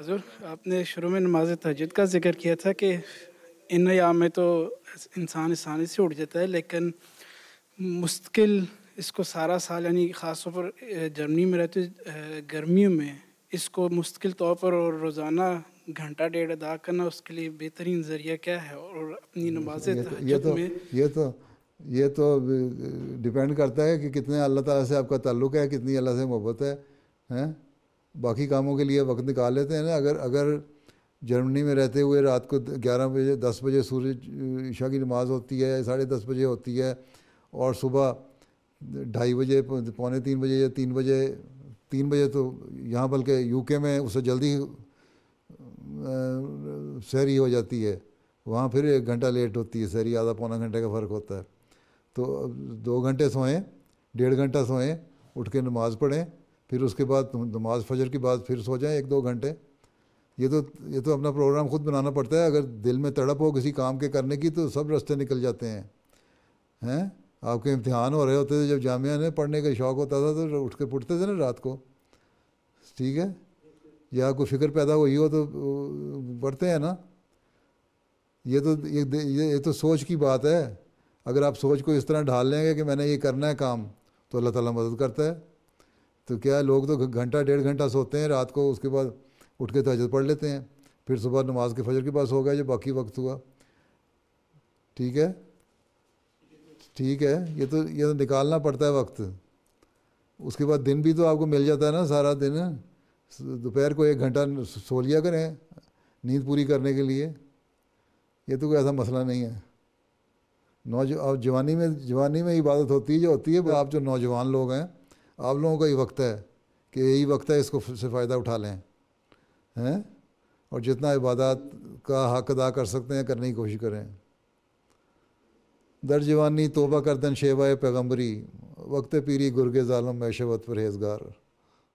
हजूर आपने शुरू में नमाज तहजद का जिक्र किया था कि इन याम में तो इंसान आसानी से उठ जाता है लेकिन मुश्किल इसको सारा साल यानी ख़ास तौर पर जर्मनी में रहते गर्मियों में इसको मुश्किल तौर पर और रोज़ाना घंटा डेढ़ अदा करना उसके लिए बेहतरीन ज़रिया क्या है और अपनी नमाज ये तो तो, तो ये तो ये तो डिपेंड करता है कि कितने अल्लाह ताला से आपका ताल्लुक़ है कितनी अल्लाह से मोहब्बत है है? बाकी कामों के लिए वक्त निकाल लेते हैं ना अगर अगर जर्मनी में रहते हुए रात को ग्यारह बजे दस बजे सूर्य ईशा की नमाज़ होती है साढ़े दस बजे होती है और सुबह ढाई बजे पौने तीन बजे या तीन बजे तीन बजे तो यहाँ बल्कि यूके में उससे जल्दी शहरी हो जाती है वहाँ फिर एक घंटा लेट होती है शहरी आधा पौना घंटे का फ़र्क होता है तो दो घंटे सोएं डेढ़ घंटा सोएं उठ के नमाज़ पढ़ें फिर उसके बाद नमाज फजर के बाद फिर सो जाएं एक दो घंटे ये तो ये तो अपना प्रोग्राम खुद बनाना पड़ता है अगर दिल में तड़प हो किसी काम के करने की तो सब रास्ते निकल जाते हैं हैं आपके इम्तिहान हो रहे होते थे जब जामिया ने पढ़ने का शौक़ होता था तो उठ के पुटते थे ना रात को ठीक है या कोई फिक्र पैदा हुई हो तो पढ़ते हैं ना ये तो ये ये तो सोच की बात है अगर आप सोच को इस तरह ढाल लेंगे कि मैंने ये करना है काम तो अल्लाह ताला मदद करता है तो क्या है लोग तो घंटा डेढ़ घंटा सोते हैं रात को उसके बाद उठ के तहजद पढ़ लेते हैं फिर सुबह नमाज के फजर के पास हो गया जो बाकी वक्त हुआ ठीक है ठीक है ये तो ये तो निकालना पड़ता है वक्त उसके बाद दिन भी तो आपको मिल जाता है ना सारा दिन दोपहर को एक घंटा सो लिया करें नींद पूरी करने के लिए ये तो कोई ऐसा मसला नहीं है नौजवान जवानी में जवानी में इबादत होती है जो होती है आप जो नौजवान लोग हैं आप लोगों का ही वक्त है कि यही वक्त है इसको से फ़ायदा उठा लें हैं और जितना इबादत का हक अदा कर सकते हैं करने की कोशिश करें दर जवानी तोबा करदन शेवा पैगम्बरी वक्त पीरी गुरगे ालम मैशवत परहेजगार